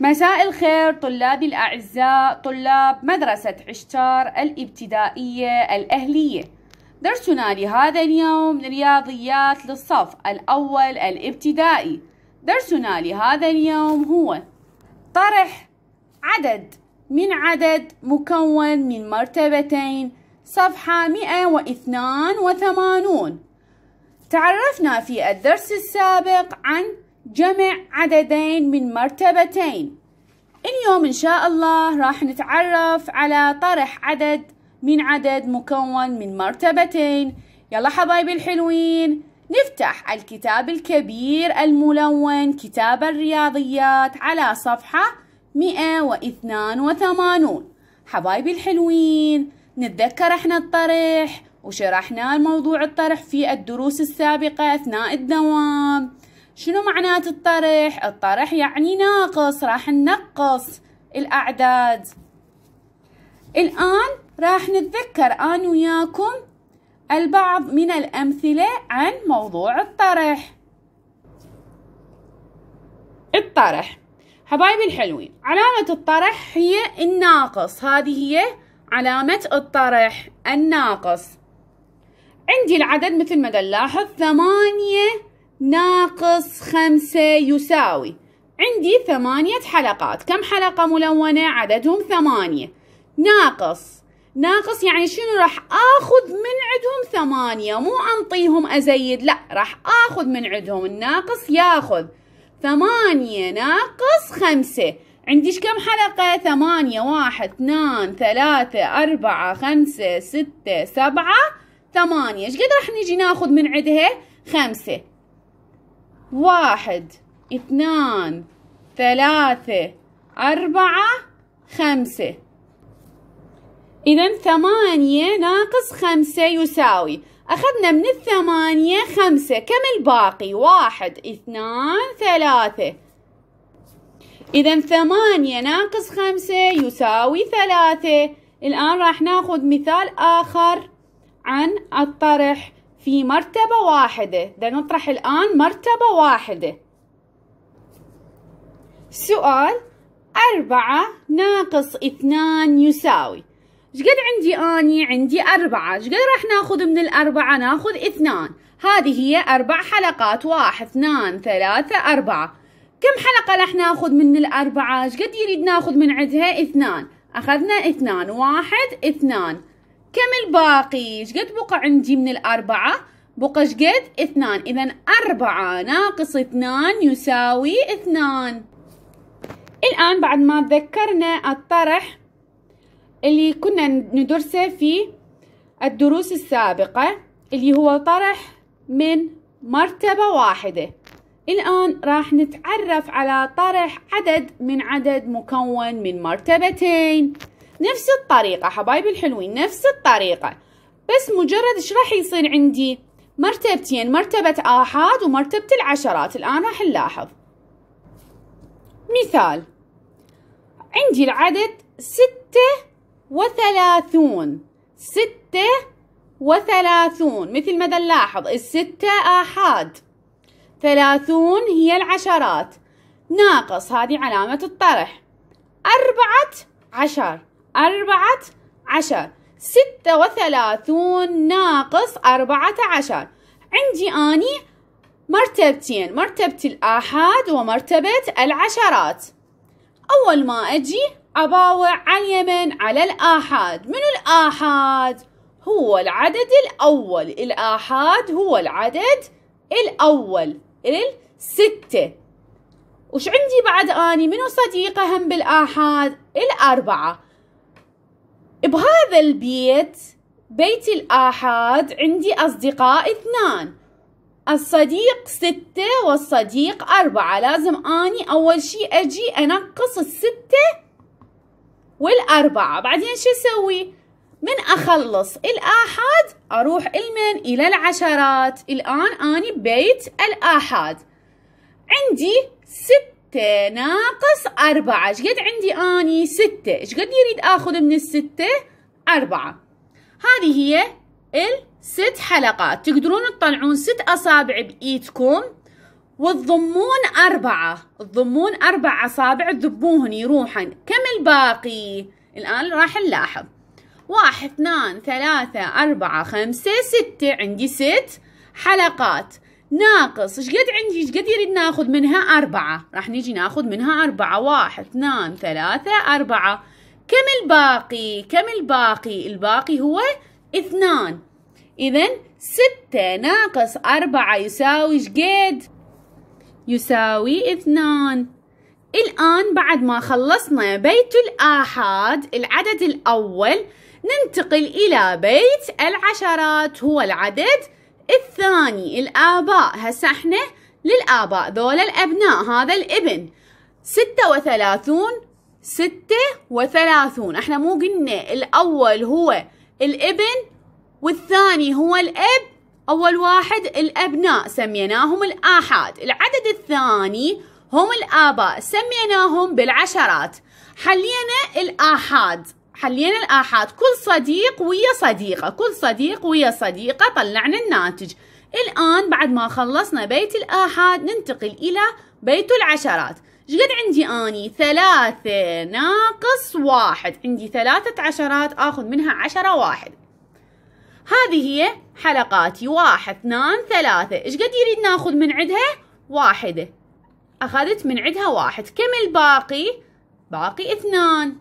مساء الخير طلابي الأعزاء طلاب مدرسة عشتار الابتدائية الأهلية درسنا لهذا اليوم رياضيات للصف الأول الابتدائي درسنا لهذا اليوم هو طرح عدد من عدد مكون من مرتبتين صفحة 182 تعرفنا في الدرس السابق عن جمع عددين من مرتبتين اليوم إن شاء الله راح نتعرف على طرح عدد من عدد مكون من مرتبتين يلا حبايبي الحلوين نفتح الكتاب الكبير الملون كتاب الرياضيات على صفحة 182 حبايبي الحلوين نتذكر احنا الطرح وشرحنا موضوع الطرح في الدروس السابقة أثناء الدوام شنو معنات الطرح الطرح يعني ناقص راح ننقص الأعداد الآن راح نتذكر أنا وياكم البعض من الأمثلة عن موضوع الطرح الطرح حبايبي الحلوين علامة الطرح هي الناقص هذه هي علامة الطرح الناقص عندي العدد مثل ما تلاحظ ثمانية ناقص خمسة يساوي عندي ثمانية حلقات كم حلقة ملونة عددهم ثمانية ناقص ناقص يعني شنو راح اخذ من عندهم ثمانية مو انطيهم ازيد لا راح اخذ من عندهم الناقص ياخذ ثمانية ناقص خمسة عنديش كم حلقة ثمانية واحد اثنان ثلاثة أربعة خمسة ستة سبعة ثمانية ايش قد راح نيجي ناخذ من عندها خمسة واحد اثنان ثلاثة أربعة خمسة إذا ثمانية ناقص خمسة يساوي أخذنا من الثمانية خمسة كم الباقي واحد اثنان ثلاثة إذا ثمانية ناقص خمسة يساوي ثلاثة الآن راح ناخذ مثال آخر عن الطرح في مرتبة واحدة ده نطرح الآن مرتبة واحدة سؤال أربعة ناقص اثنان يساوي شقد عندي أني عندي أربعة شقد راح ناخذ من الأربعة ناخذ اثنان هذه هي أربع حلقات واحد اثنان ثلاثة أربعة كم حلقة راح ناخذ من الأربعة شقد يريد ناخذ من عندها اثنان أخذنا اثنان واحد اثنان كم الباقي شقد بقى عندي من الأربعة بقى شقد اثنان إذا أربعة ناقص اثنان يساوي اثنان الآن بعد ما تذكرنا الطرح اللي كنا ندرسه في الدروس السابقة اللي هو طرح من مرتبة واحدة الآن راح نتعرف على طرح عدد من عدد مكون من مرتبتين نفس الطريقة حبايبي الحلوين نفس الطريقة بس مجرد ايش راح يصير عندي مرتبتين مرتبة آحاد ومرتبة العشرات الآن راح نلاحظ مثال عندي العدد ستة وثلاثون ستة وثلاثون مثل ما نلاحظ الستة آحاد ثلاثون هي العشرات ناقص هذه علامة الطرح أربعة عشر أربعة عشر ستة وثلاثون ناقص أربعة عشر عندي أني مرتبتين مرتبة الآحاد ومرتبة العشرات أول ما أجي أباوع على اليمن على الآحاد من الآحاد؟ هو العدد الأول الآحاد هو العدد الأول الستة وش عندي بعد آني منو صديقة هم بالآحاد؟ الأربعة بهذا البيت بيت الآحاد عندي أصدقاء اثنان الصديق ستة والصديق أربعة لازم أني أول شي أجي أنقص الستة والأربعة بعدين شو أسوي من أخلص الآحاد أروح المن إلى العشرات الآن أني ببيت الآحاد عندي ستة ستة ناقص أربعة شقد عندي أني ستة شقد يريد أخذ من الستة أربعة هذه هي الست حلقات تقدرون تطلعون ست أصابع بإيدكم وتضمون أربعة تضمون أربع أصابع تذبوهن يروحن كم الباقي الآن راح نلاحظ واحد اثنان ثلاثة أربعة خمسة ستة عندي ست حلقات ناقص ايش قد عندي ايش قد يريد ناخذ منها أربعة راح نيجي ناخذ منها أربعة واحد اثنان ثلاثة أربعة كم الباقي كم الباقي الباقي هو اثنان إذا ستة ناقص أربعة يساوي ايش قد يساوي اثنان الآن بعد ما خلصنا بيت الآحاد العدد الأول ننتقل إلى بيت العشرات هو العدد الثاني الآباء هسه احنا للآباء ذولا الأبناء هذا الابن ستة وثلاثون ستة وثلاثون احنا مو قلنا الأول هو الابن والثاني هو الأب أول واحد الأبناء سميناهم الآحاد العدد الثاني هم الآباء سميناهم بالعشرات حلينا الآحاد حلينا الآحاد كل صديق ويا صديقة كل صديق ويا صديقة طلعنا الناتج الآن بعد ما خلصنا بيت الآحاد ننتقل إلى بيت العشرات شقد عندي أني ثلاثة ناقص واحد عندي ثلاثة عشرات أخذ منها عشرة واحد هذه هي حلقاتي واحد اثنان ثلاثة شقد يريد ناخذ من عدها واحدة أخذت من عدها واحد كم الباقي باقي اثنان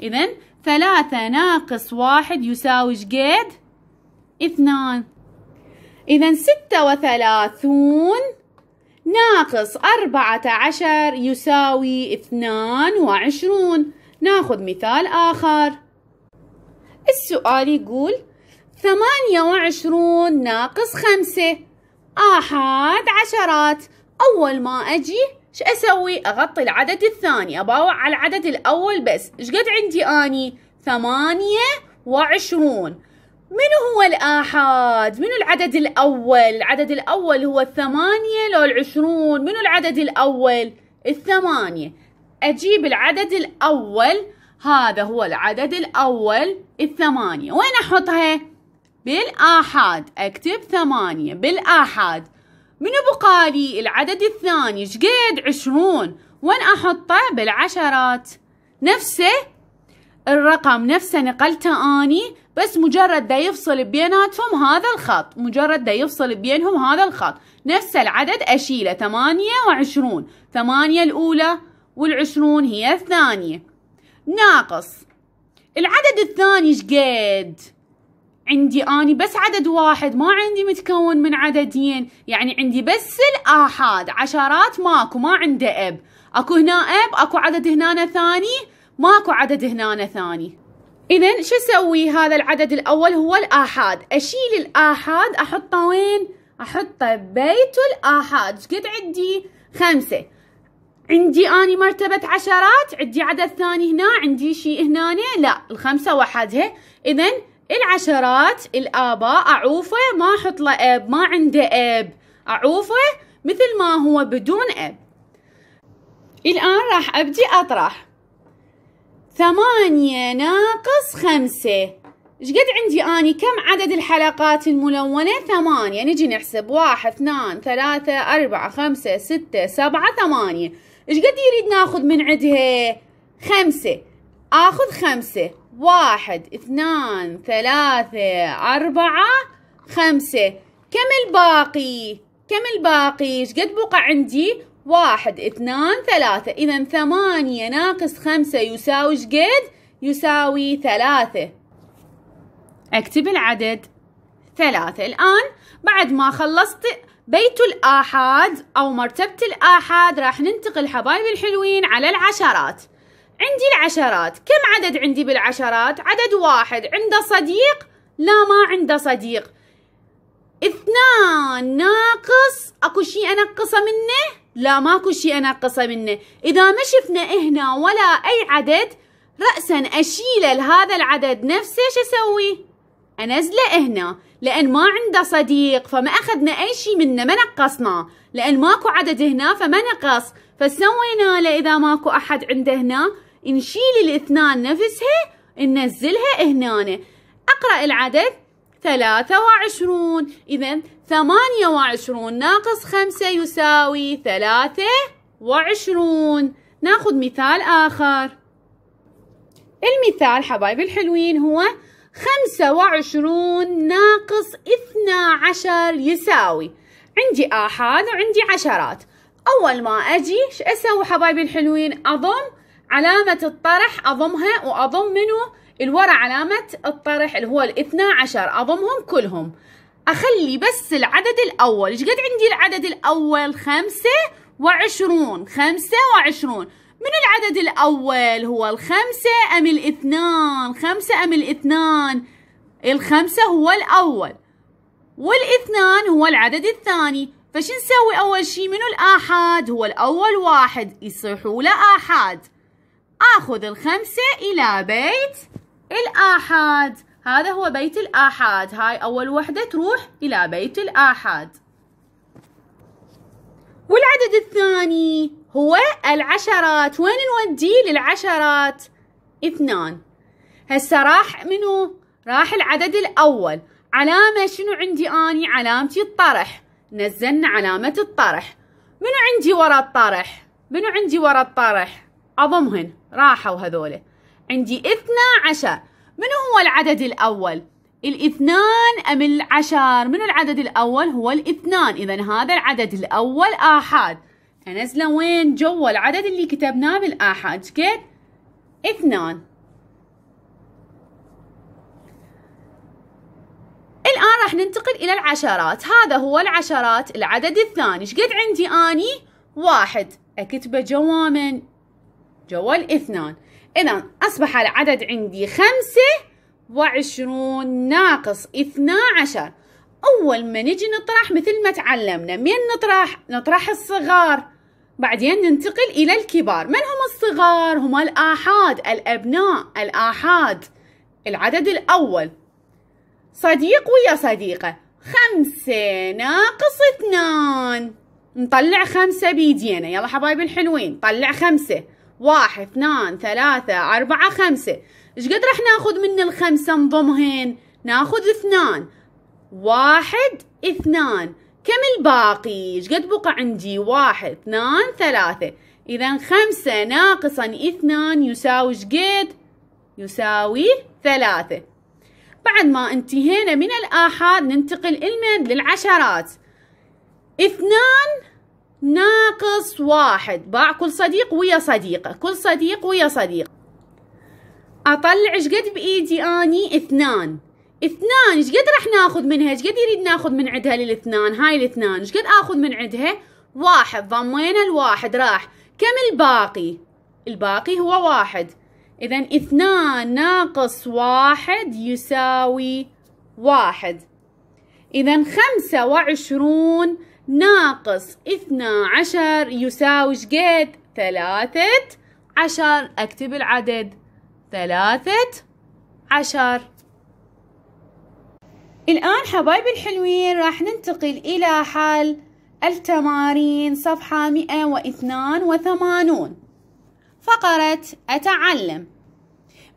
إذا ثلاثة ناقص واحد يساوي شقد؟ اثنان إذا ستة وثلاثون ناقص أربعة عشر يساوي اثنان وعشرون ناخذ مثال آخر السؤال يقول ثمانية وعشرون ناقص خمسة أحد عشرات أول ما أجي شو اسوي اغطي العدد الثاني اباوع على العدد الاول بس ايش قد عندي اني ثمانية وعشرون من هو الآحاد؟ من العدد الأول؟ العدد الأول هو الثمانية لو العشرون من العدد الأول؟ الثمانية أجيب العدد الأول هذا هو العدد الأول الثمانية وين أحطها؟ بالآحاد أكتب ثمانية بالآحاد من بقالي العدد الثاني شقد عشرون وين أحطه بالعشرات نفسه الرقم نفسه نقلته أني بس مجرد دا يفصل بيناتهم هذا الخط مجرد دا يفصل بينهم هذا الخط نفس العدد أشيله ثمانية وعشرون ثمانية الأولى والعشرون هي الثانية ناقص العدد الثاني شقد عندي اني بس عدد واحد ما عندي متكون من عددين يعني عندي بس الاحاد عشرات ماكو ما عنده اب اكو هنا اب اكو عدد هنا ثاني ماكو عدد هنا ثاني اذا شو اسوي هذا العدد الاول هو الاحاد اشيل الاحاد احطه وين احطه بيت الاحاد قد عندي خمسة عندي اني مرتبة عشرات عندي عدد ثاني هنا عندي شيء هنا لا الخمسة وحدها اذا العشرات الآباء أعوفه ما أحط له أب ما عنده أب أعوفه مثل ما هو بدون أب الآن راح أبدي أطرح ثمانية ناقص خمسة إيش قد عندي أني كم عدد الحلقات الملونة ثمانية نجي نحسب واحد اثنان ثلاثة أربعة خمسة ستة سبعة ثمانية إيش قد يريد ناخذ من عدها خمسة آخذ خمسة واحد اثنان ثلاثة أربعة خمسة كم الباقي؟ كم الباقي؟ قد بقى عندي؟ واحد اثنان ثلاثة إذا ثمانية ناقص خمسة يساوي قد؟ يساوي ثلاثة اكتب العدد ثلاثة الآن بعد ما خلصت بيت الآحاد أو مرتبة الآحاد راح ننتقل حبايبي الحلوين على العشرات عندي العشرات كم عدد عندي بالعشرات عدد واحد عنده صديق لا ما عنده صديق اثنان ناقص اكو شيء انقصه منه لا ماكو شيء انقصه منه اذا ما شفنا هنا ولا اي عدد راسا اشيله لهذا العدد نفسه شو اسوي انزله هنا لان ما عنده صديق فما اخذنا اي شيء منه ما نقصناه لان ماكو عدد هنا فما نقص فسوينا له اذا ماكو احد عنده هنا نشيل الاثنان نفسها ننزلها هنا اقرأ العدد ثلاثة وعشرون إذا ثمانية وعشرون ناقص خمسة يساوي ثلاثة وعشرون ناخذ مثال آخر المثال حبايب الحلوين هو خمسة وعشرون ناقص اثنا عشر يساوي عندي آحاد وعندي عشرات أول ما أجي إيش أسوي حبايبي الحلوين أضم علامة الطرح أضمها وأضم منه الورا علامة الطرح اللي هو الاثنى عشر أضمهم كلهم أخلي بس العدد الأول إيش قد عندي العدد الأول خمسة وعشرون خمسة وعشرون من العدد الأول هو الخمسة أم الاثنان خمسة أم الاثنان الخمسة هو الأول والاثنان هو العدد الثاني فش نسوي أول شي منو الآحاد هو الأول واحد يصيحوا له آحاد آخذ الخمسة إلى بيت الآحاد هذا هو بيت الآحاد هاي أول وحدة تروح إلى بيت الآحاد والعدد الثاني هو العشرات وين نوديه للعشرات اثنان هسه راح منو راح العدد الأول علامة شنو عندي أني علامتي الطرح نزلنا علامة الطرح منو عندي ورا الطرح منو عندي ورا الطرح عظمهن راحوا هذول عندي اثنا عشر من هو العدد الأول؟ الاثنان أم العشر؟ من العدد الأول هو الاثنان إذا هذا العدد الأول آحاد أنزل وين؟ جوا العدد اللي كتبناه بالآحاد كيف؟ اثنان الآن راح ننتقل إلى العشرات هذا هو العشرات العدد الثاني شقد عندي آني؟ واحد أكتبه جوا من جوا الاثنان إذا أصبح العدد عندي خمسة وعشرون ناقص اثنا عشر أول ما نجي نطرح مثل ما تعلمنا من نطرح؟ نطرح الصغار بعدين ننتقل إلى الكبار من هم الصغار؟ هم الآحاد الأبناء الآحاد العدد الأول صديق ويا صديقة خمسة ناقص اثنان نطلع خمسة بيدينا يلا حبايب الحلوين طلع خمسة واحد اثنان ثلاثة أربعة خمسة إيش قد رح ناخذ من الخمسة نضمهن ناخذ اثنان واحد اثنان كم الباقي إيش قد بقى عندي واحد اثنان ثلاثة إذا خمسة ناقصا اثنان يساوي إيش قد يساوي ثلاثة بعد ما انتهينا من الآحاد ننتقل المد للعشرات اثنان ناقص واحد باع كل صديق ويا صديقة كل صديق ويا صديقة أطلع شقد بإيدي أني اثنان اثنان شقد راح ناخذ منها شقد يريد ناخذ من عندها للاثنان هاي الاثنان شقد آخذ من عندها واحد ضمينا الواحد راح كم الباقي الباقي هو واحد إذا اثنان ناقص واحد يساوي واحد إذا خمسة وعشرون ناقص اثنا عشر يساوي شقد ثلاثة عشر اكتب العدد ثلاثة عشر الآن حبايبي الحلوين راح ننتقل إلى حل التمارين صفحة 182 فقرة أتعلم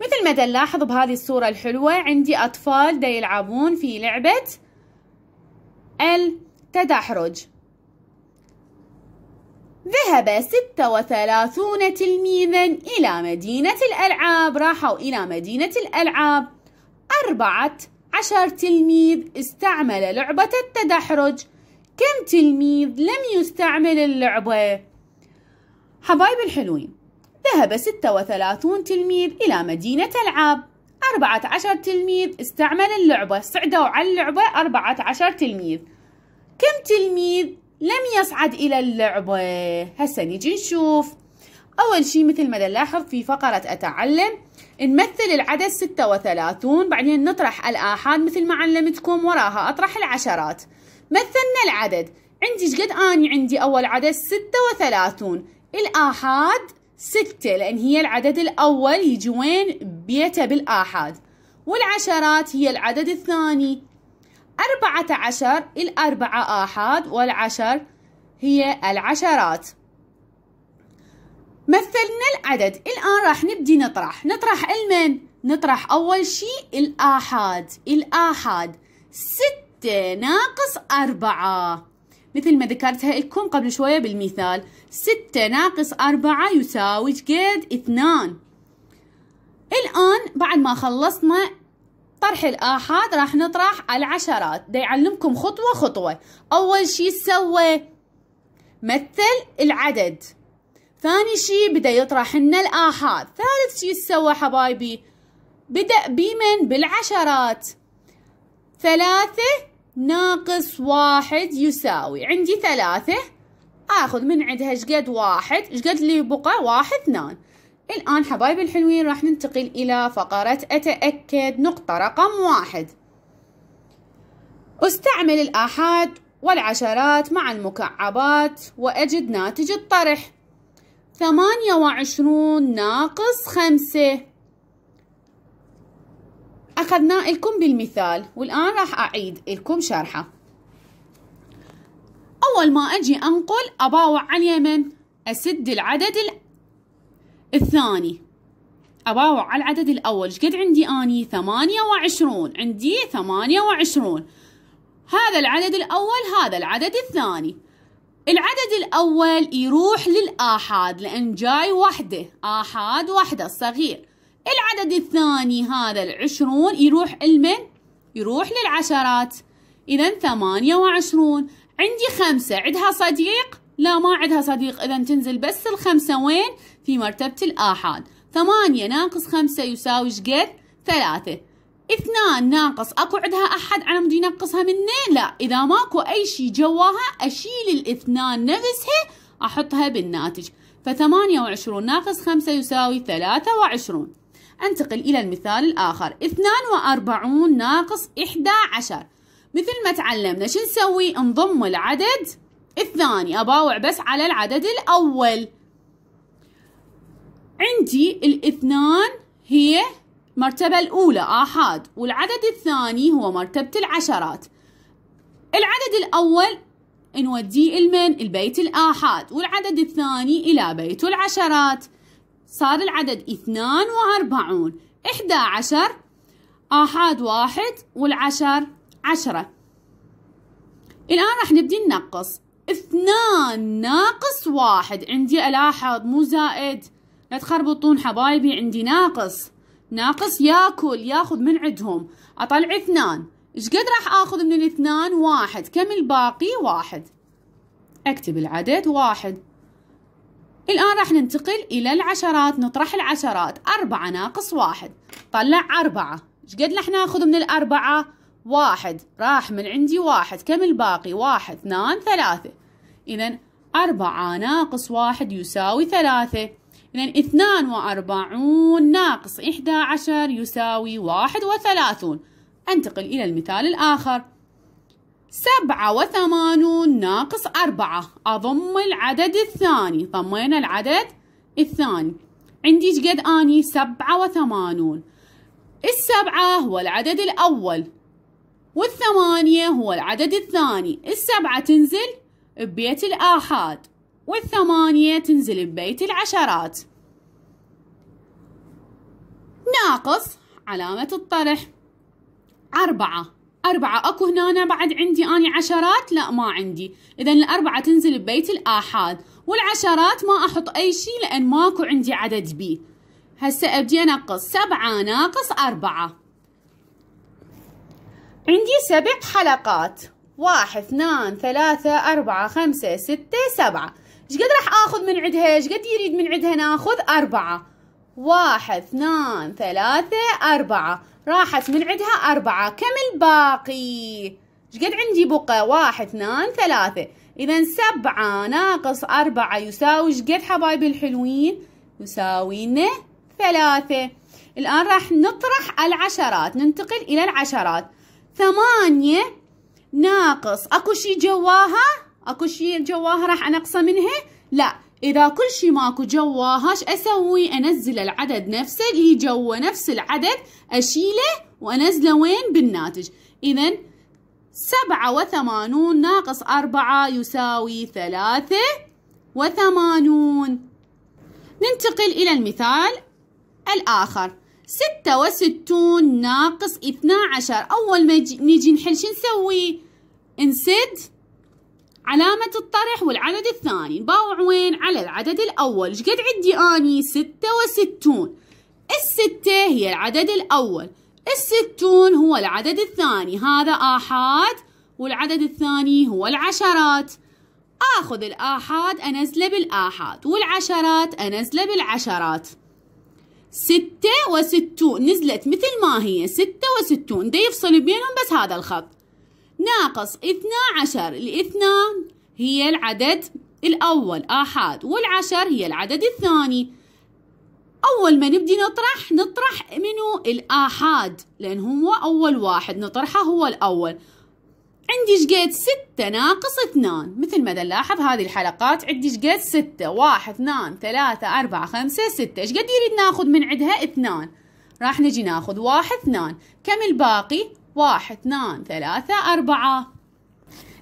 مثل ما تلاحظ بهذه الصورة الحلوة عندي أطفال دا يلعبون في لعبة تدحرج ذهب وثلاثون تلميذا إلى مدينة الألعاب راحوا إلى مدينة الألعاب أربعة عشر تلميذ استعمل لعبة التدحرج كم تلميذ لم يستعمل اللعبة؟ حبايب الحلوين ذهب ستة وثلاثون تلميذ إلى مدينة ألعاب أربعة عشر تلميذ استعمل اللعبة صعدوا على اللعبة أربعة عشر تلميذ كم تلميذ لم يصعد إلى اللعبة هسا نجي نشوف أول شي مثل ما نلاحظ في فقرة أتعلم نمثل العدد 36 بعدين نطرح الآحاد مثل ما علمتكم وراها أطرح العشرات مثلنا العدد عندي شقد أني عندي أول عدد 36 الآحاد ستة لأن هي العدد الأول يجي وين بيته بالآحاد والعشرات هي العدد الثاني أربعة عشر الأربعة آحاد والعشر هي العشرات مثلنا العدد الآن راح نبدي نطرح نطرح المن نطرح أول شيء الآحاد الآحاد ستة ناقص أربعة مثل ما ذكرتها لكم قبل شوية بالمثال ستة ناقص أربعة يساوي قد اثنان الآن بعد ما خلصنا طرح الآحاد راح نطرح العشرات دا يعلمكم خطوة خطوة أول شي سوى مثل العدد ثاني شي بدأ يطرح لنا الآحاد ثالث شي سوى حبايبي بدأ بمن بالعشرات ثلاثة ناقص واحد يساوي عندي ثلاثة آخذ من عندها شقد واحد شقد اللي بقى واحد اثنان الآن حبايب الحلوين راح ننتقل إلى فقرة أتأكد نقطة رقم واحد أستعمل الآحاد والعشرات مع المكعبات وأجد ناتج الطرح ثمانية وعشرون ناقص خمسة أخذنا لكم بالمثال والآن راح أعيد لكم شرحه أول ما أجي أنقل أباوع على اليمن أسد العدد الثاني أباوع على العدد الأول قد عندي أني ثمانية وعشرون عندي ثمانية وعشرون هذا العدد الأول هذا العدد الثاني العدد الأول يروح للآحاد لأن جاي وحدة آحاد وحدة الصغير العدد الثاني هذا العشرون يروح لمن؟ يروح للعشرات إذا ثمانية وعشرون عندي خمسة عندها صديق؟ لا ما عندها صديق إذا تنزل بس الخمسة وين؟ في مرتبة الآحاد ثمانية ناقص خمسة يساوي شقد ثلاثة اثنان ناقص اكو عندها احد على مود ينقصها منه؟ لا اذا ماكو اي شيء جواها اشيل الاثنان نفسها احطها بالناتج فثمانية وعشرون ناقص خمسة يساوي ثلاثة وعشرون انتقل الى المثال الاخر اثنان واربعون ناقص احدى عشر مثل ما تعلمنا شو نسوي؟ نضم العدد الثاني اباوع بس على العدد الاول عندي الاثنان هي المرتبة الأولى آحاد والعدد الثاني هو مرتبة العشرات العدد الأول نوديه المن البيت الآحاد والعدد الثاني إلى بيت العشرات صار العدد اثنان وأربعون إحدى عشر آحاد واحد والعشر عشرة الآن راح نبدي ننقص اثنان ناقص واحد عندي ألاحظ مو زائد لا تخربطون حبايبي عندي ناقص ناقص ياكل ياخذ من عندهم اطلع اثنان ايش قد راح اخذ من الاثنان واحد كم الباقي واحد اكتب العدد واحد الآن راح ننتقل إلى العشرات نطرح العشرات أربعة ناقص واحد طلع أربعة ايش قد راح ناخذ من الأربعة واحد راح من عندي واحد كم الباقي واحد اثنان ثلاثة إذا أربعة ناقص واحد يساوي ثلاثة إذا اثنان وأربعون ناقص إحدى عشر يساوي واحد وثلاثون أنتقل إلى المثال الآخر سبعة وثمانون ناقص أربعة أضم العدد الثاني ضمينا العدد الثاني عندي شقد أني سبعة وثمانون السبعة هو العدد الأول والثمانية هو العدد الثاني السبعة تنزل ببيت الآحاد والثمانية تنزل ببيت العشرات ناقص علامة الطرح أربعة أربعة أكو هنا بعد عندي أنا عشرات لا ما عندي إذا الأربعة تنزل ببيت الآحاد والعشرات ما أحط أي شيء لأن ماكو عندي عدد بي هسه أبدي أنقص سبعة ناقص أربعة عندي سبع حلقات واحد اثنان ثلاثة أربعة خمسة ستة سبعة شقد راح اخذ من عندها شقد يريد من عندها ناخذ أربعة واحد اثنان ثلاثة أربعة راحت من عندها أربعة كم الباقي شقد عندي بقى واحد اثنان ثلاثة إذا سبعة ناقص أربعة يساوي شقد حبايبي الحلوين يساوي لنا ثلاثة الآن راح نطرح العشرات ننتقل إلى العشرات ثمانية ناقص أكو شي جواها اكو شيء جواها راح انقصه منها لا اذا كل شيء ماكو جواها ايش اسوي انزل العدد نفسه اللي جوا نفس العدد اشيله وانزله وين بالناتج اذا سبعة وثمانون ناقص أربعة يساوي ثلاثة وثمانون ننتقل إلى المثال الآخر ستة وستون ناقص اثنا عشر أول ما نجي نحل شو نسوي؟ نسد علامة الطرح والعدد الثاني نباوع وين على العدد الأول شقد عندي أني ستة وستون الستة هي العدد الأول الستون هو العدد الثاني هذا آحاد والعدد الثاني هو العشرات آخذ الآحاد أنزله بالآحاد والعشرات أنزله بالعشرات ستة وستون نزلت مثل ما هي ستة وستون ده يفصل بينهم بس هذا الخط ناقص 12 الاثنان هي العدد الأول آحاد والعشر هي العدد الثاني أول ما نبدي نطرح نطرح منو الآحاد لأن هو أول واحد نطرحه هو الأول عندي شقيت ستة ناقص اثنان مثل ما نلاحظ هذه الحلقات عندي شقيت ستة واحد اثنان ثلاثة أربعة خمسة ستة شقد يريد ناخذ من عندها اثنان راح نجي ناخذ واحد اثنان كم الباقي واحد اثنان ثلاثة أربعة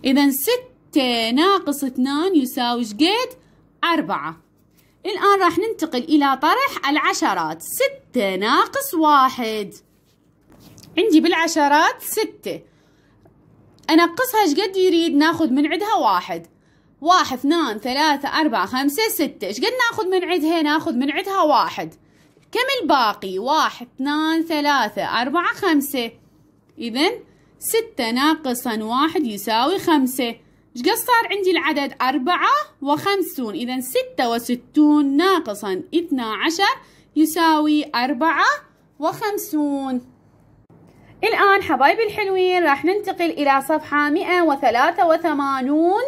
إذا ستة ناقص اثنان يساوي شقد أربعة الآن راح ننتقل إلى طرح العشرات ستة ناقص واحد عندي بالعشرات ستة أنقصها شقد يريد ناخذ من عندها واحد واحد اثنان ثلاثة أربعة خمسة ستة شقد ناخذ من عندها ناخذ من عندها واحد كم الباقي واحد اثنان ثلاثة أربعة خمسة إذا ستة ناقصا واحد يساوي خمسة قد صار عندي العدد أربعة وخمسون إذا ستة وستون ناقصا اثنا عشر يساوي أربعة وخمسون الآن حبايبي الحلوين راح ننتقل إلى صفحة مئة وثلاثة وثمانون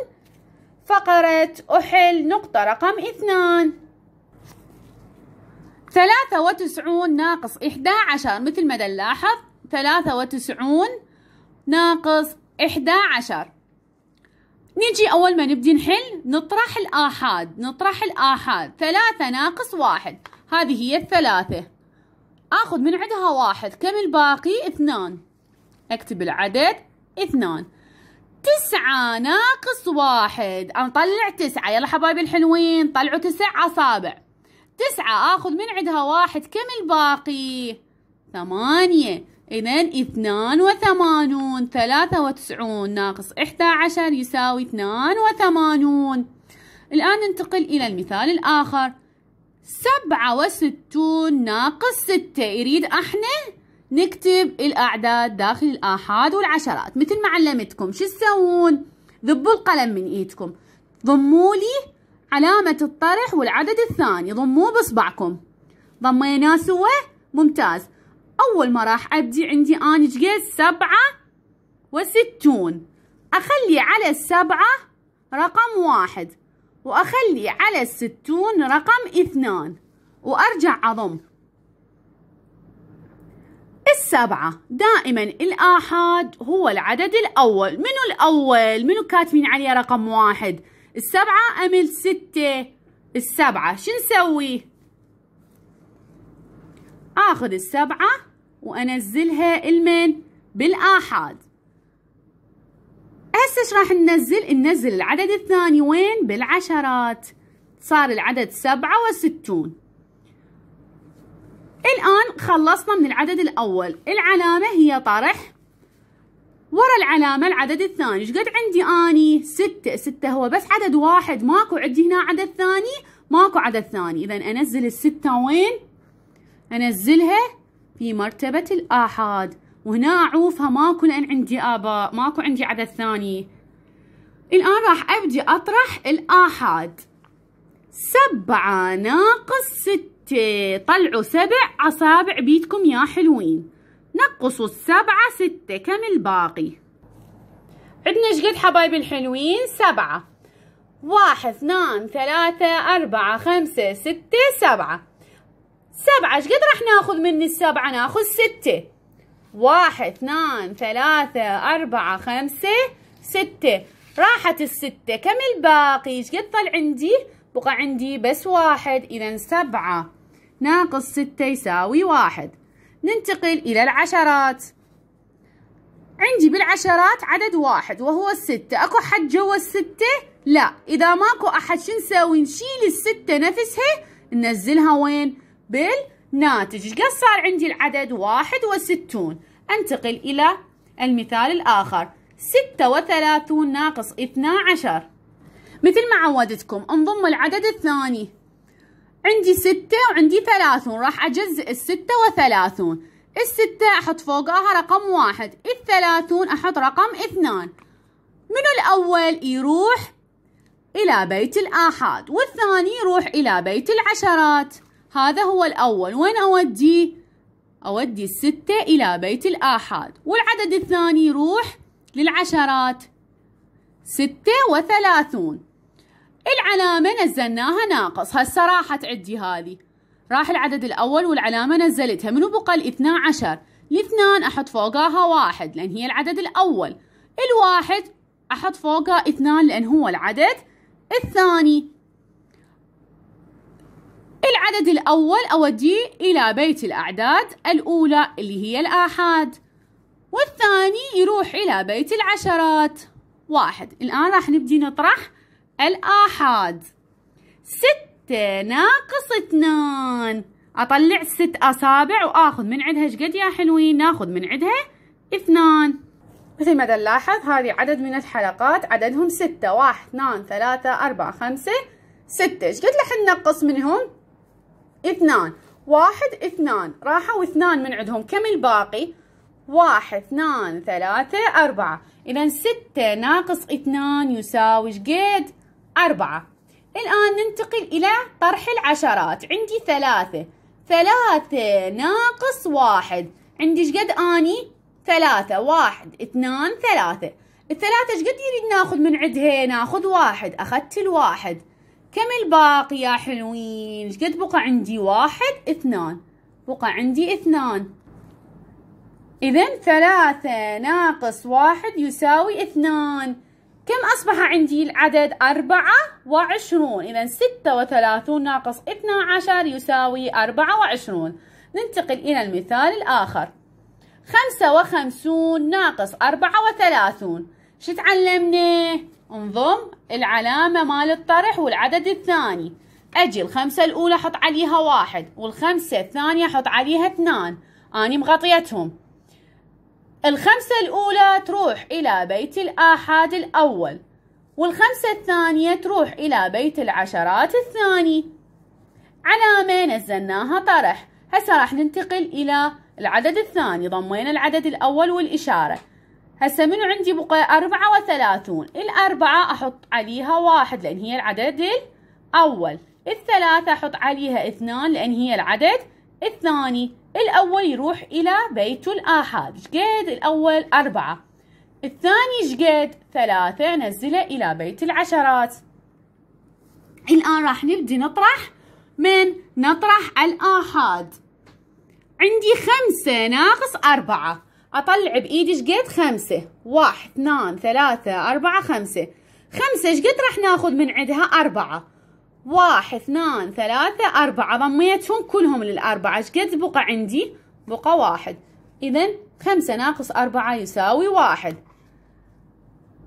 فقرة أحل نقطة رقم اثنان ثلاثة وتسعون ناقص إحدى عشر مثل ما نلاحظ ثلاثة وتسعون ناقص إحدى عشر نيجي أول ما نبدي نحل نطرح الآحاد نطرح الآحاد ثلاثة ناقص واحد هذه هي الثلاثة آخذ من عندها واحد كم الباقي اثنان أكتب العدد اثنان تسعة ناقص واحد أنطلع تسعة يلا حبايبي الحلوين طلعوا تسع أصابع تسعة آخذ من عندها واحد كم الباقي ثمانية إذا اثنان وثمانون ثلاثة وتسعون ناقص إحدى عشر يساوي اثنان وثمانون الآن ننتقل إلى المثال الآخر سبعة وستون ناقص ستة يريد احنا نكتب الأعداد داخل الآحاد والعشرات مثل ما علمتكم شو تسوون ذبوا القلم من إيدكم ضموا لي علامة الطرح والعدد الثاني ضموه بإصبعكم ضميناه سوا ممتاز أول ما راح أبدي عندي أنا جقد سبعة وستون أخلي على السبعة رقم واحد وأخلي على الستون رقم اثنان وأرجع أضم السبعة دائما الآحاد هو العدد الأول منو الأول منو كاتبين عليه رقم واحد السبعة أم الستة السبعة شو نسوي آخذ السبعة وانزلها المن بالآحاد هسه ايش راح ننزل ننزل العدد الثاني وين بالعشرات صار العدد سبعة وستون الآن خلصنا من العدد الأول العلامة هي طرح ورا العلامة العدد الثاني شقد عندي أني ستة ستة هو بس عدد واحد ماكو عندي هنا عدد ثاني ماكو عدد ثاني إذا أنزل الستة وين أنزلها في مرتبة الآحاد وهنا أعوفها ماكو لأن عندي آباء ماكو عندي عدد ثاني الآن راح أبدي أطرح الآحاد سبعة ناقص ستة طلعوا سبع أصابع بيدكم يا حلوين نقصوا السبعة ستة كم الباقي عندنا شقد حبايبي الحلوين سبعة واحد اثنان ثلاثة أربعة خمسة ستة سبعة سبعة ايش قد راح ناخذ من السبعة ناخذ ستة واحد اثنان ثلاثة أربعة خمسة ستة راحت الستة كم الباقي ايش قد طلع عندي بقى عندي بس واحد إذا سبعة ناقص ستة يساوي واحد ننتقل إلى العشرات عندي بالعشرات عدد واحد وهو الستة أكو حد جوا الستة لا إذا ماكو أحد شو نسوي نشيل الستة نفسها ننزلها وين بالناتج قد صار عندي العدد واحد وستون أنتقل إلى المثال الآخر ستة وثلاثون ناقص اثنا عشر مثل ما عودتكم انضم العدد الثاني عندي ستة وعندي ثلاثون راح أجزئ الستة وثلاثون الستة أحط فوقها رقم واحد الثلاثون أحط رقم اثنان منو الأول يروح إلى بيت الآحاد والثاني يروح إلى بيت العشرات هذا هو الأول وين أوديه؟ أودي الستة إلى بيت الآحاد والعدد الثاني يروح للعشرات ستة وثلاثون العلامة نزلناها ناقص هسه راحت عدي هذه راح العدد الأول والعلامة نزلتها منو بقى الاثنى عشر الاثنان أحط فوقاها واحد لأن هي العدد الأول الواحد أحط فوقها اثنان لأن هو العدد الثاني العدد الأول أوديه إلى بيت الأعداد الأولى اللي هي الآحاد والثاني يروح إلى بيت العشرات واحد الآن راح نبدي نطرح الآحاد ستة ناقص اثنان أطلع ست أصابع وآخذ من عندها شقد يا حلوين ناخذ من عندها اثنان مثل ما نلاحظ هذه عدد من الحلقات عددهم ستة واحد اثنان ثلاثة أربعة خمسة ستة شقد رح ننقص منهم اثنان واحد اثنان راحوا اثنان من عندهم كم الباقي واحد اثنان ثلاثة أربعة إذا ستة ناقص اثنان يساوي شقد أربعة الآن ننتقل إلى طرح العشرات عندي ثلاثة ثلاثة ناقص واحد عندي شقد أني ثلاثة واحد اثنان ثلاثة الثلاثة شقد يريد ناخذ من عندها ناخذ واحد أخذت الواحد كم الباقي يا حلوين ايش قد بقى عندي واحد اثنان بقى عندي اثنان اذا ثلاثة ناقص واحد يساوي اثنان كم أصبح عندي العدد أربعة وعشرون إذا ستة وثلاثون ناقص اثنا عشر يساوي أربعة وعشرون ننتقل إلى المثال الآخر خمسة وخمسون ناقص أربعة وثلاثون شو تعلمنا؟ انضم العلامة مال الطرح والعدد الثاني أجي الخمسة الأولى حط عليها واحد والخمسة الثانية حط عليها اثنان أني مغطيتهم الخمسة الأولى تروح إلى بيت الآحاد الأول والخمسة الثانية تروح إلى بيت العشرات الثاني علامة نزلناها طرح هسه راح ننتقل إلى العدد الثاني ضمينا العدد الأول والإشارة هسه منو عندي بقى أربعة وثلاثون الأربعة أحط عليها واحد لأن هي العدد الأول الثلاثة أحط عليها اثنان لأن هي العدد الثاني الأول يروح إلى بيت الآحاد شقد الأول أربعة الثاني شقد ثلاثة نزله إلى بيت العشرات الآن راح نبدي نطرح من نطرح الآحاد عندي خمسة ناقص أربعة اطلع بايدي شقد خمسة واحد اثنان ثلاثة اربعة خمسة خمسة شقد راح ناخذ من عندها اربعة واحد اثنان ثلاثة اربعة ضميتهم كلهم للاربعة شقد بقى عندي بقى واحد اذا خمسة ناقص اربعة يساوي واحد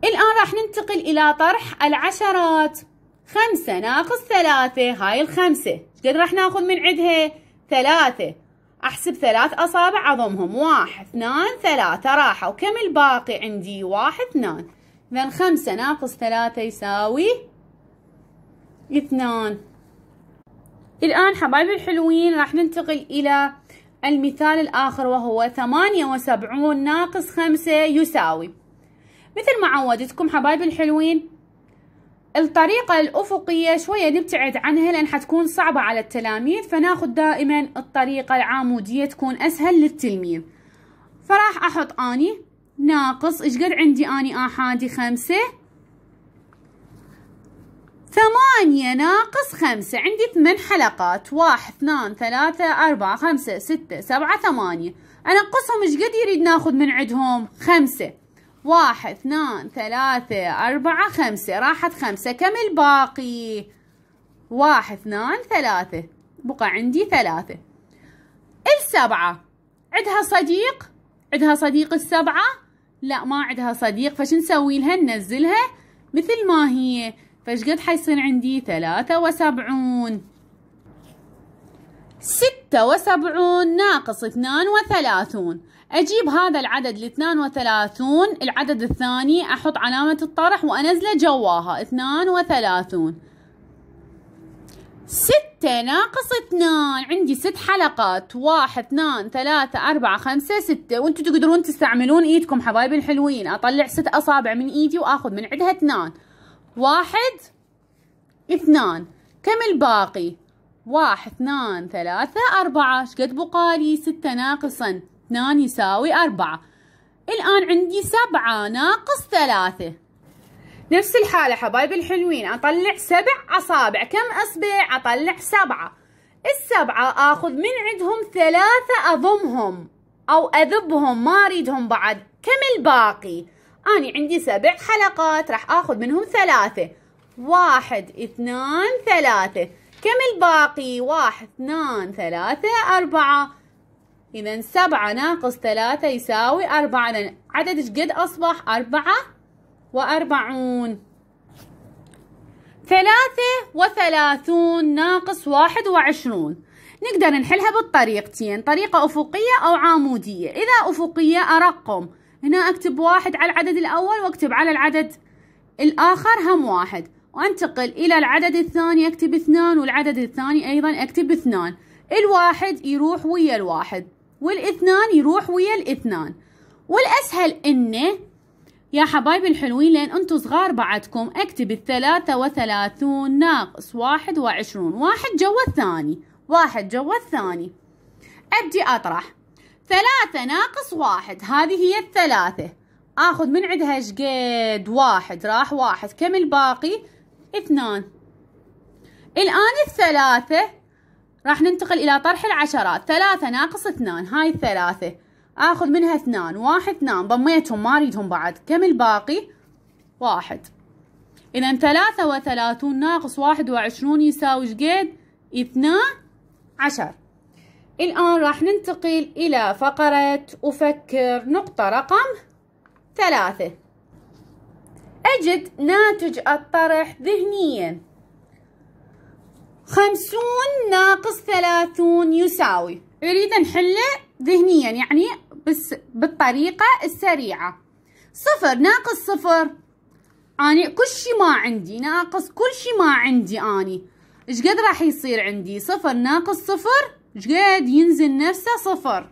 الان راح ننتقل الى طرح العشرات خمسة ناقص ثلاثة هاي الخمسة شقد راح ناخذ من عندها ثلاثة أحسب ثلاث أصابع أضمهم واحد اثنان ثلاثة راحة وكم الباقي عندي واحد اثنان إذا خمسة ناقص ثلاثة يساوي اثنان الآن حبايبي الحلوين راح ننتقل إلى المثال الآخر وهو ثمانية وسبعون ناقص خمسة يساوي مثل ما عودتكم حبايبي الحلوين الطريقة الأفقية شوية نبتعد عنها لأن حتكون صعبة على التلاميذ فناخد دائما الطريقة العامودية تكون أسهل للتلميذ فراح أحط أني ناقص قد عندي أني أحادي آه، خمسة ثمانية ناقص خمسة عندي ثمان حلقات واحد اثنان ثلاثة أربعة خمسة ستة سبعة ثمانية أنقصهم قد يريد ناخد من عندهم خمسة واحد اثنان ثلاثة أربعة خمسة راحت خمسة كم الباقي واحد اثنان ثلاثة بقى عندي ثلاثة السبعة عندها صديق عندها صديق السبعة لا ما عندها صديق فش نسوي لها ننزلها مثل ما هي فش قد حيصير عندي ثلاثة وسبعون ستة وسبعون ناقص اثنان وثلاثون اجيب هذا العدد الـ 32 العدد الثاني احط علامة الطرح وانزله جواها 32 ستة ناقص اثنان عندي ست حلقات واحد اثنان ثلاثة أربعة خمسة ستة وانتوا تقدرون تستعملون ايدكم حبايبي الحلوين اطلع ست اصابع من ايدي واخذ من عندها اثنان واحد اثنان كم الباقي واحد اثنان ثلاثة أربعة شقد بقالي ستة ناقصا 2 يساوي 4 الآن عندي 7 ناقص 3 نفس الحالة حبايب الحلوين أطلع سبع أصابع كم أصبع أطلع سبعة السبعة آخذ من عندهم ثلاثة أضمهم أو أذبهم ما أريدهم بعد كم الباقي أنا عندي سبع حلقات راح آخذ منهم ثلاثة واحد اثنان ثلاثة كم الباقي واحد اثنان ثلاثة أربعة إذا سبعة ناقص ثلاثة يساوي أربعة عدد قد أصبح أربعة وأربعون ثلاثة وثلاثون ناقص واحد وعشرون نقدر نحلها بالطريقتين طريقة أفقية أو عامودية إذا أفقية أرقم هنا أكتب واحد على العدد الأول وأكتب على العدد الآخر هم واحد وأنتقل إلى العدد الثاني أكتب اثنان والعدد الثاني أيضا أكتب اثنان الواحد يروح ويا الواحد والاثنان يروح ويا الاثنان والاسهل انه يا حبايبي الحلوين لان انتم صغار بعدكم اكتب الثلاثة وثلاثون ناقص واحد وعشرون واحد جوا الثاني واحد جوا الثاني ابدي اطرح ثلاثة ناقص واحد هذه هي الثلاثة اخذ من عندها شقد واحد راح واحد كم الباقي اثنان الان الثلاثة راح ننتقل إلى طرح العشرات ثلاثة ناقص اثنان هاي الثلاثة آخذ منها اثنان واحد اثنان ضميتهم ما أريدهم بعد كم الباقي واحد إذا ثلاثة وثلاثون ناقص واحد وعشرون يساوي شقد اثنان عشر الآن راح ننتقل إلى فقرة أفكر نقطة رقم ثلاثة أجد ناتج الطرح ذهنياً خمسون ناقص ثلاثون يساوي أريد نحله ذهنيا يعني بس بالطريقة السريعة صفر ناقص صفر أنا كل شي ما عندي ناقص كل شي ما عندي أني إيش قد راح يصير عندي صفر ناقص صفر إيش قد ينزل نفسه صفر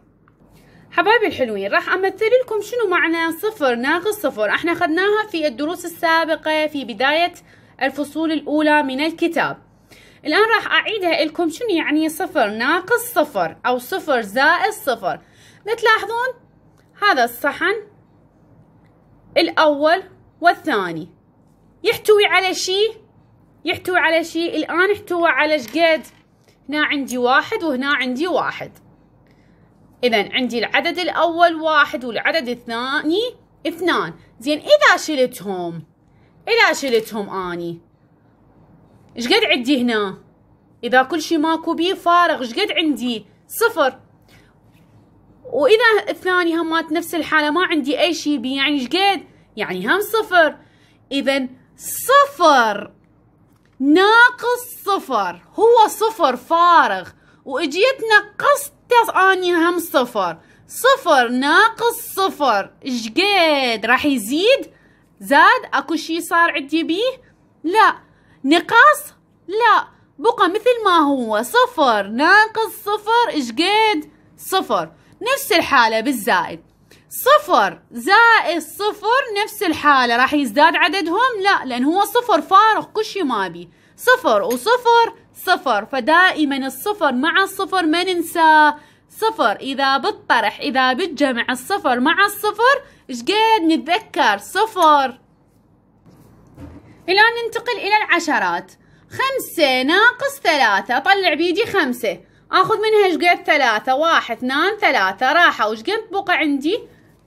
حبايبي الحلوين راح امثل لكم شنو معنى صفر ناقص صفر احنا خدناها في الدروس السابقة في بداية الفصول الاولى من الكتاب الآن راح أعيدها لكم شنو يعني صفر ناقص صفر أو صفر زائد صفر بتلاحظون هذا الصحن الأول والثاني يحتوي على شيء يحتوي على شيء الآن احتوى على شقد هنا عندي واحد وهنا عندي واحد إذا عندي العدد الأول واحد والعدد الثاني اثنان زين إذا شلتهم إذا شلتهم أني ايش قد عندي هنا اذا كل شيء ماكو بيه فارغ ايش قد عندي صفر واذا الثاني همات نفس الحاله ما عندي اي شيء بيه يعني ايش قد يعني هم صفر اذا صفر ناقص صفر هو صفر فارغ واجيت نقصته اني هم صفر صفر ناقص صفر ايش قد؟ راح يزيد زاد اكو شي صار عندي بيه لا نقاص لا بقى مثل ما هو صفر ناقص صفر إيش قد صفر نفس الحالة بالزائد صفر زائد صفر نفس الحالة راح يزداد عددهم لا لأن هو صفر فارغ كل شيء ما بي صفر وصفر صفر فدائما الصفر مع الصفر ما ننساه صفر إذا بالطرح إذا بالجمع الصفر مع الصفر إيش قد نتذكر صفر الآن ننتقل إلى العشرات خمسة ناقص ثلاثة طلع بيدي خمسة أخذ منها شقد ثلاثة واحد اثنان ثلاثة راحة وشقد بقى عندي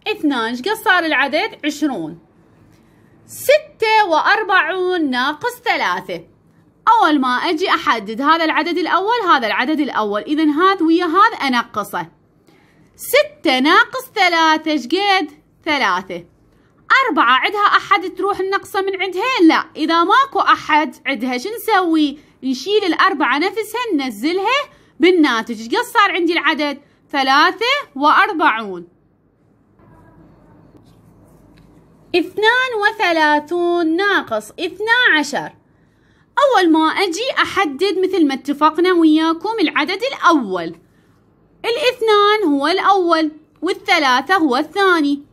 اثنان شقد صار العدد عشرون ستة وأربعون ناقص ثلاثة أول ما أجي أحدد هذا العدد الأول هذا العدد الأول إذا هذا ويا هذا أنقصه ستة ناقص ثلاثة شقد ثلاثة أربعة عندها أحد تروح النقصة من عندها لا إذا ماكو أحد عندها شو نسوي نشيل الأربعة نفسها ننزلها بالناتج ايش صار عندي العدد ثلاثة وأربعون اثنان وثلاثون ناقص اثنا عشر أول ما أجي أحدد مثل ما اتفقنا وياكم العدد الأول الاثنان هو الأول والثلاثة هو الثاني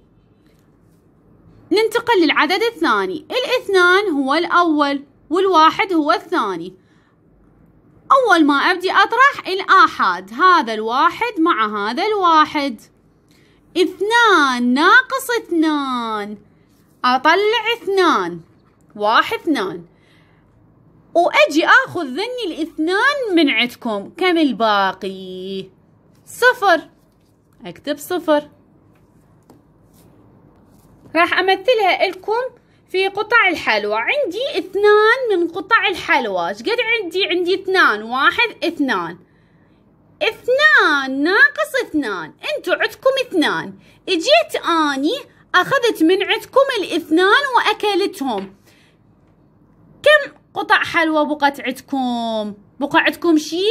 ننتقل للعدد الثاني الاثنان هو الأول والواحد هو الثاني أول ما أبدي أطرح الآحاد هذا الواحد مع هذا الواحد اثنان ناقص اثنان أطلع اثنان واحد اثنان وأجي أخذ ذني الاثنان من عندكم كم الباقي صفر أكتب صفر راح امثلها لكم في قطع الحلوى عندي اثنان من قطع الحلوى شقد عندي عندي اثنان واحد اثنان اثنان ناقص اثنان انتو عندكم اثنان اجيت اني اخذت من عندكم الاثنان واكلتهم كم قطع حلوى بقت عندكم بقى عندكم شي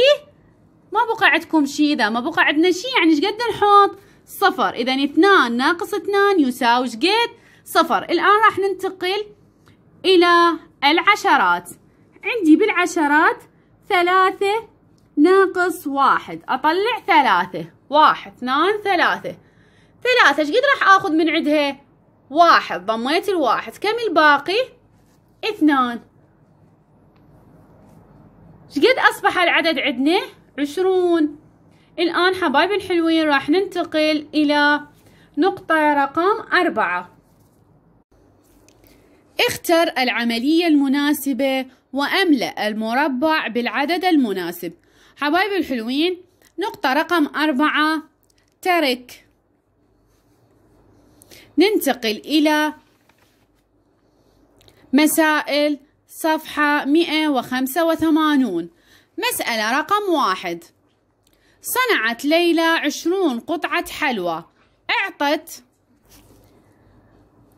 ما بقى عندكم شي اذا ما بقى عندنا شي يعني ايش قد نحط صفر إذا اثنان ناقص اثنان يساوي شقد صفر الآن راح ننتقل إلى العشرات عندي بالعشرات ثلاثة ناقص واحد أطلع ثلاثة واحد اثنان ثلاثة ثلاثة شقد راح آخذ من عندها واحد ضميت الواحد كم الباقي اثنان شقد أصبح العدد عندنا عشرون الآن حبايب الحلوين راح ننتقل إلى نقطة رقم أربعة اختر العملية المناسبة وأملأ المربع بالعدد المناسب حبايب الحلوين نقطة رقم أربعة ترك ننتقل إلى مسائل صفحة 185 مسألة رقم واحد صنعت ليلى عشرون قطعة حلوى أعطت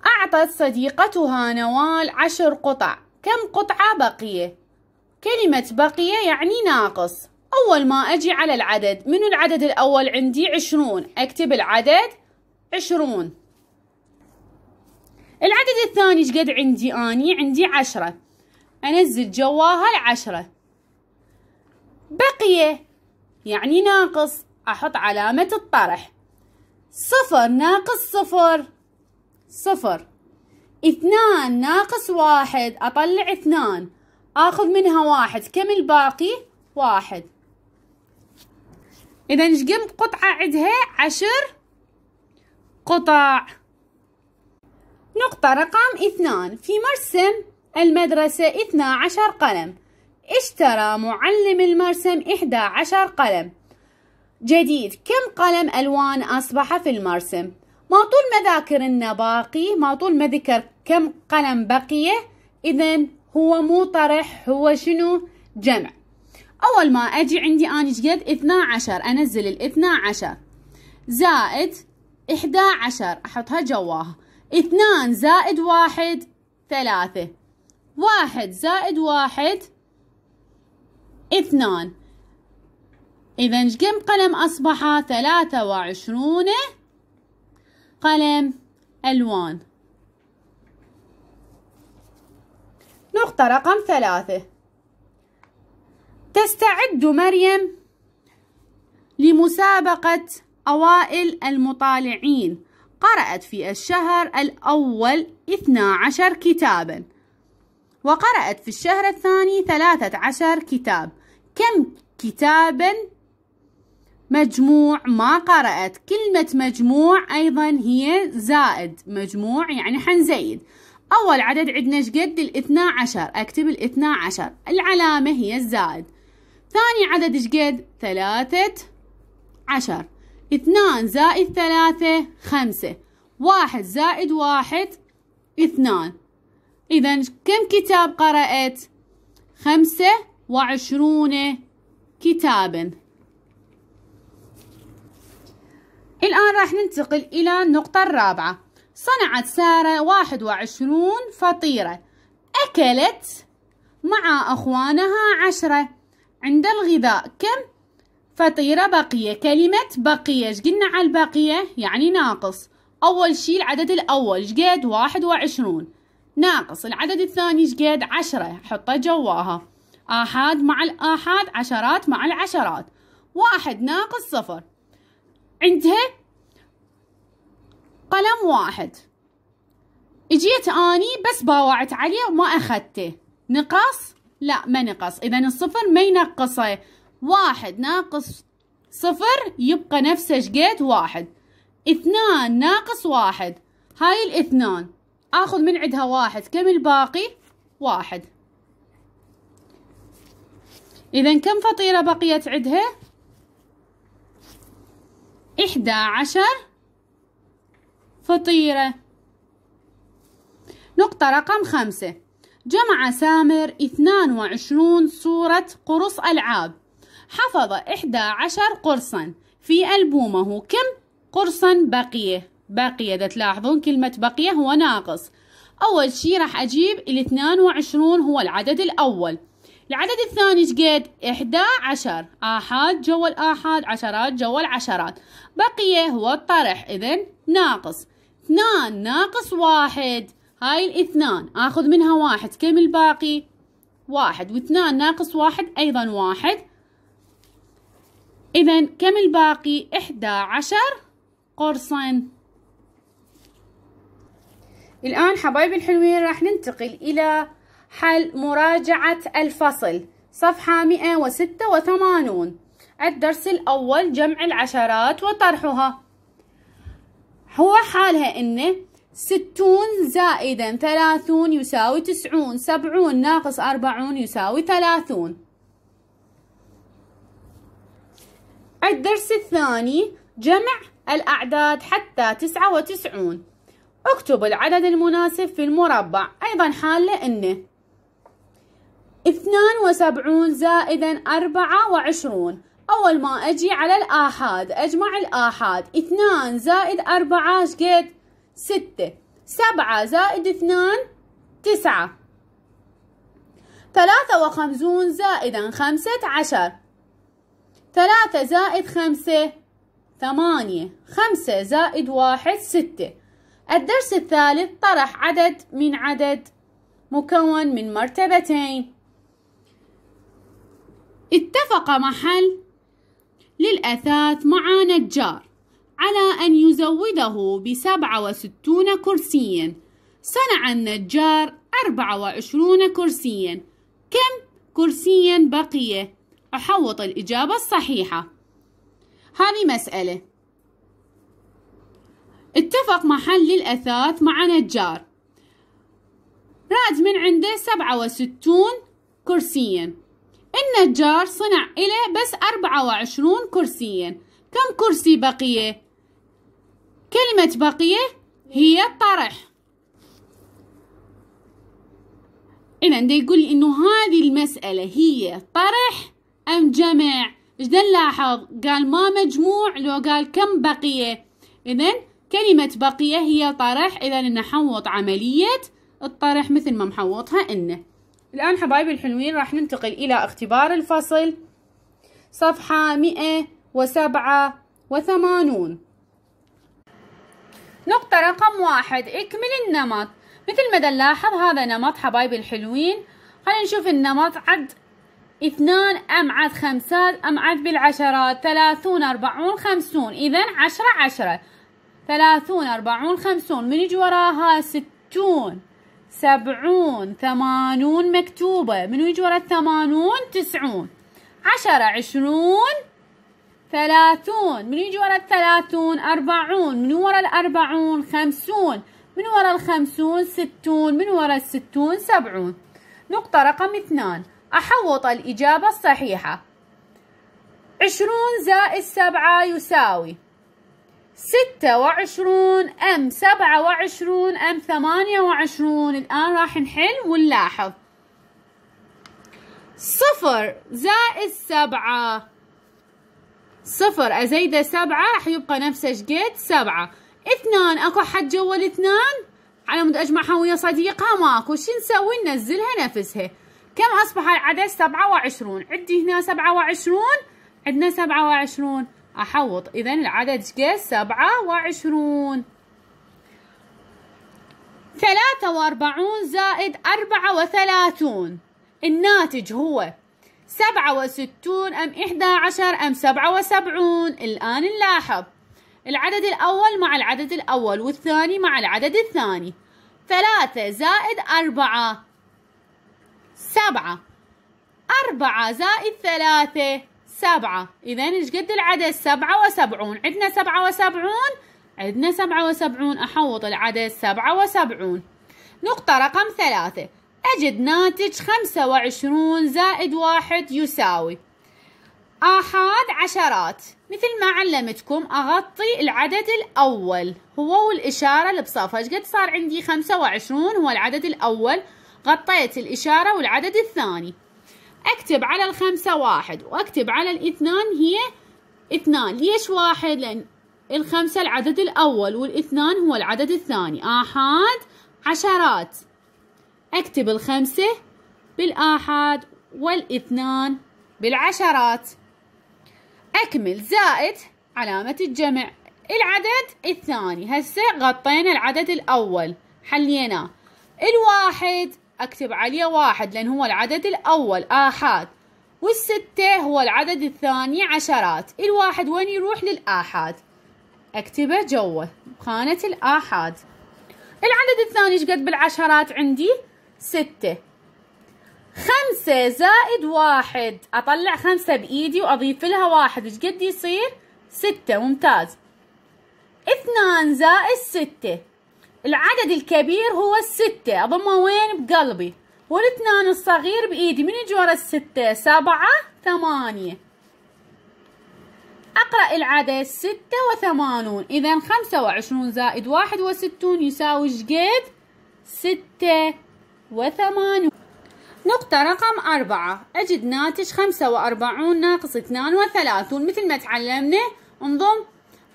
أعطت صديقتها نوال عشر قطع كم قطعة بقية؟ كلمة بقية يعني ناقص أول ما أجي على العدد من العدد الأول عندي عشرون أكتب العدد عشرون العدد الثاني شقد عندي أني عندي عشرة أنزل جواها العشرة بقية يعني ناقص أحط علامة الطرح صفر ناقص صفر صفر اثنان ناقص واحد أطلع اثنان آخذ منها واحد كم الباقي واحد إذا إيش كم قطعة عدها عشر قطع نقطة رقم اثنان في مرسم المدرسة اثنا عشر قلم اشترى معلم المرسم 11 قلم جديد كم قلم ألوان أصبح في المرسم؟ ما طول ما ذاكرنا باقي ما طول ما ذكر كم قلم بقية إذا هو مو طرح هو شنو جمع أول ما أجي عندي أنا قد 12 أنزل ال 12 زائد 11 أحطها جواها 2 زائد 1 3 1 زائد 1 اثنان إذا كم قلم أصبح ثلاثة وعشرون قلم ألوان نقطة رقم ثلاثة تستعد مريم لمسابقة أوائل المطالعين قرأت في الشهر الأول 12 كتابا وقرأت في الشهر الثاني 13 كتاب كم كتابا مجموع ما قرأت كلمة مجموع أيضا هي زائد مجموع يعني حنزيد أول عدد عندنا شقد الاثنى عشر أكتب الاثنى عشر العلامة هي الزائد ثاني عدد شقد ثلاثة عشر اثنان زائد ثلاثة خمسة واحد زائد واحد اثنان إذا كم كتاب قرأت خمسة وعشرون كتابا الآن راح ننتقل إلى النقطة الرابعة صنعت سارة واحد وعشرون فطيرة أكلت مع أخوانها عشرة عند الغذاء كم فطيرة بقية كلمة بقية ايش قلنا على البقية يعني ناقص أول شي العدد الأول شقد واحد وعشرون ناقص العدد الثاني شقد عشرة حطه جواها آحاد مع الآحاد عشرات مع العشرات واحد ناقص صفر عندها قلم واحد اجيت اني بس باوعت عليه وما اخذته نقص لا ما نقص اذا الصفر ما ينقصه واحد ناقص صفر يبقى نفسه شقد واحد اثنان ناقص واحد هاي الاثنان اخذ من عندها واحد كم الباقي واحد إذا كم فطيرة بقيت عندها؟ إحدى عشر فطيرة نقطة رقم خمسة جمع سامر اثنان وعشرون صورة قرص ألعاب حفظ إحدى عشر قرصا في ألبومه كم قرصا بقية بقيه إذا تلاحظون كلمة بقية هو ناقص أول شي راح أجيب الاثنان وعشرون هو العدد الأول العدد الثاني شقد إحدى عشر آحاد جوا الآحاد عشرات جوا العشرات بقي هو الطرح إذا ناقص اثنان ناقص واحد هاي الاثنان آخذ منها واحد كم الباقي واحد واثنان ناقص واحد أيضا واحد إذا كم الباقي إحدى عشر قرصا الآن حبايبي الحلوين راح ننتقل إلى حل مراجعة الفصل صفحة 186 الدرس الأول جمع العشرات وطرحها هو حالها إنه ستون زائدا ثلاثون يساوي تسعون سبعون ناقص أربعون يساوي ثلاثون الدرس الثاني جمع الأعداد حتى تسعة وتسعون اكتب العدد المناسب في المربع أيضا حالة إنه 72 زائدا 24 أول ما أجي على الآحاد أجمع الآحاد 2 زائد 4 شقد 6 7 زائد 2 9 ثلاثة وخمسون زائدا خمسة عشر ثلاثة زائد خمسة ثمانية خمسة زائد واحد ستة الدرس الثالث طرح عدد من عدد مكون من مرتبتين اتفق محل للأثاث مع نجار على أن يزوده بسبعة وستون كرسيا صنع النجار أربعة وعشرون كرسيا كم كرسيا بقي؟ أحوط الإجابة الصحيحة هذه مسألة اتفق محل الأثاث مع نجار راد من عنده سبعة وستون كرسيا النجار صنع إلي بس أربعة وعشرون كرسيا كم كرسي بقية؟ كلمة بقية هي طرح إذا دا يقول لي إنه هذه المسألة هي طرح أم جمع؟ إيش نلاحظ؟ قال ما مجموع لو قال كم بقية؟ إذا كلمة بقية هي طرح إذا نحوط عملية الطرح مثل ما محوطها إنه الآن حبايبي الحلوين راح ننتقل إلى اختبار الفصل صفحة مئة وسبعة وثمانون نقطة رقم واحد اكمل النمط مثل ما نلاحظ هذا نمط حبايبي الحلوين خلينا نشوف النمط عد اثنان أم عد خمسات أم عد بالعشرات ثلاثون أربعون خمسون إذا عشرة عشرة ثلاثون أربعون خمسون من يجي وراها ستون سبعون ثمانون مكتوبة منو يجي ورا الثمانون تسعون عشرة عشرون ثلاثون منو يجي ورا الثلاثون أربعون منو ورا الأربعون خمسون من ورا الخمسون ستون من ورا الستون سبعون نقطة رقم اثنان أحوط الإجابة الصحيحة عشرون زائد سبعة يساوي ستة وعشرون أم سبعة وعشرون أم ثمانية وعشرون الآن راح نحل ونلاحظ صفر زائد سبعة صفر أزيده سبعة راح يبقى نفسه شقد سبعة اثنان اكو حد جوا الاثنان على مود اجمعها ويا صديقها ماكو شو نسوي ننزلها نفسها كم اصبح العدد سبعة وعشرون عندي هنا سبعة وعشرون عندنا سبعة وعشرون أحوط إذا العدد قيس سبعة وعشرون ثلاثة وأربعون زائد أربعة وثلاثون الناتج هو سبعة وستون أم إحدى عشر أم سبعة وسبعون الآن نلاحظ العدد الأول مع العدد الأول والثاني مع العدد الثاني ثلاثة زائد أربعة سبعة أربعة زائد ثلاثة سبعة إذا إيش قد العدد سبعة وسبعون عندنا سبعة وسبعون عندنا سبعة وسبعون أحوط العدد سبعة وسبعون نقطة رقم ثلاثة أجد ناتج خمسة وعشرون زائد واحد يساوي آحاد عشرات مثل ما علمتكم أغطي العدد الأول هو والإشارة اللي بصفها إيش قد صار عندي خمسة وعشرون هو العدد الأول غطيت الإشارة والعدد الثاني اكتب على الخمسة واحد واكتب على الاثنان هي اثنان ليش واحد لان الخمسة العدد الاول والاثنان هو العدد الثاني احاد عشرات اكتب الخمسة بالاحاد والاثنان بالعشرات اكمل زائد علامة الجمع العدد الثاني هسه غطينا العدد الاول حليناه الواحد أكتب عليه واحد لأن هو العدد الأول آحاد والستة هو العدد الثاني عشرات الواحد وين يروح للآحاد أكتبه جوه خانة الآحاد العدد الثاني شقد بالعشرات عندي ستة خمسة زائد واحد أطلع خمسة بإيدي وأضيف لها واحد وش قد يصير ستة ممتاز اثنان زائد ستة العدد الكبير هو الستة أضمه وين بقلبي والاثنان الصغير بإيدي من يجي ورا الستة سبعة ثمانية أقرأ العدد ستة وثمانون إذا خمسة وعشرون زائد واحد وستون يساوي شقد ستة وثمانون نقطة رقم أربعة أجد ناتج خمسة وأربعون ناقص اثنان وثلاثون مثل ما تعلمنا انضم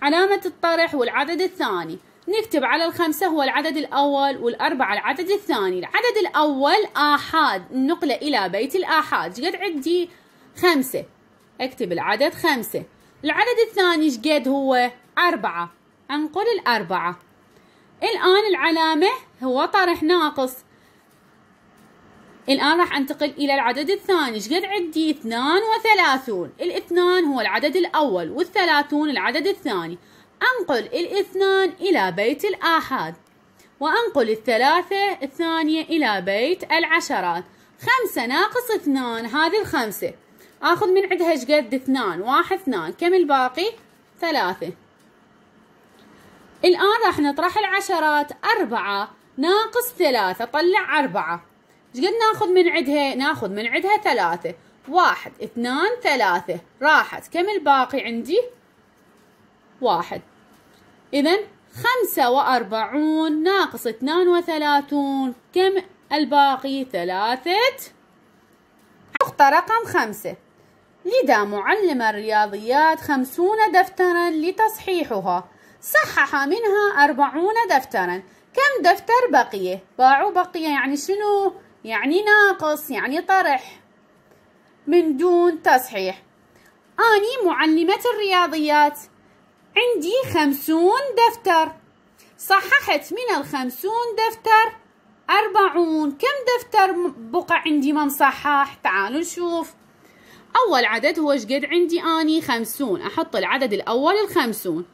علامة الطرح والعدد الثاني نكتب على الخمسة هو العدد الأول والأربعة العدد الثاني العدد الأول آحاد نقله إلى بيت الآحاد شقد عندي خمسة اكتب العدد خمسة العدد الثاني شقد هو أربعة انقل الأربعة الآن العلامة هو طرح ناقص الآن راح أنتقل إلى العدد الثاني شقد عندي اثنان وثلاثون الاثنان هو العدد الأول والثلاثون العدد الثاني أنقل الاثنان إلى بيت الآحاد وأنقل الثلاثة الثانية إلى بيت العشرات خمسة ناقص اثنان هذه الخمسة آخذ من عندها شقد اثنان واحد اثنان كم الباقي ثلاثة الآن راح نطرح العشرات أربعة ناقص ثلاثة طلع أربعة شقد ناخذ من عندها ناخذ من عندها ثلاثة واحد اثنان ثلاثة راحت كم الباقي عندي واحد إذا خمسة وأربعون ناقص اثنان وثلاثون كم الباقي ثلاثة نقطة رقم خمسة لدى معلم الرياضيات خمسون دفترا لتصحيحها صحح منها أربعون دفترا كم دفتر بقية باعوا بقية يعني شنو يعني ناقص يعني طرح من دون تصحيح أني معلمة الرياضيات عندي خمسون دفتر صححت من الخمسون دفتر أربعون كم دفتر بقى عندي ما مصحح تعالوا نشوف أول عدد هو شقد عندي أني خمسون أحط العدد الأول الخمسون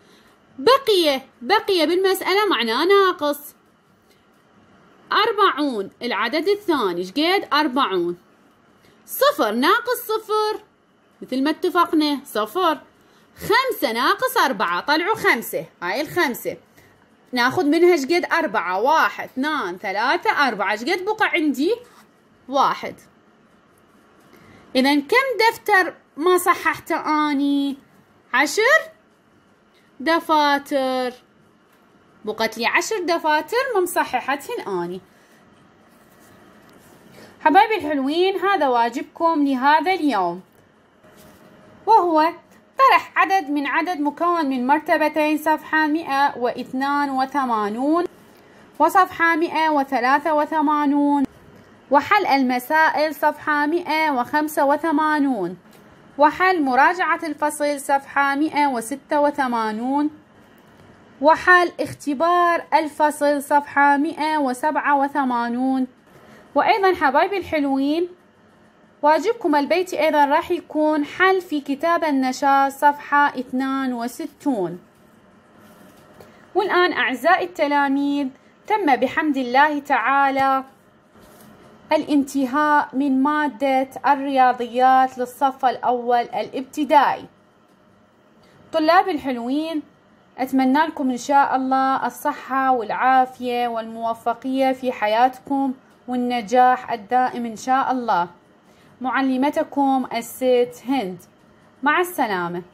بقي بقي بالمسألة معناه ناقص أربعون العدد الثاني شقد أربعون صفر ناقص صفر مثل ما اتفقنا صفر خمسة ناقص أربعة طلعوا خمسة هاي الخمسة ناخذ منها شقد أربعة واحد اثنان ثلاثة أربعة شقد بقى عندي واحد إذا كم دفتر ما صححته أني عشر دفاتر بقت لي عشر دفاتر ما مصححتهن أني حبايبي الحلوين هذا واجبكم لهذا اليوم وهو طرح عدد من عدد مكون من مرتبتين صفحة 182 وصفحة 183 وحل المسائل صفحة 185 وحل مراجعة الفصل صفحة 186 وحل اختبار الفصل صفحة 187 وأيضا حبايبي الحلوين واجبكم البيت أيضا راح يكون حل في كتاب النشاط صفحة 62 والآن أعزائي التلاميذ تم بحمد الله تعالى الانتهاء من مادة الرياضيات للصف الأول الابتدائي طلاب الحلوين أتمنى لكم إن شاء الله الصحة والعافية والموفقية في حياتكم والنجاح الدائم إن شاء الله معلمتكم الست هند مع السلامه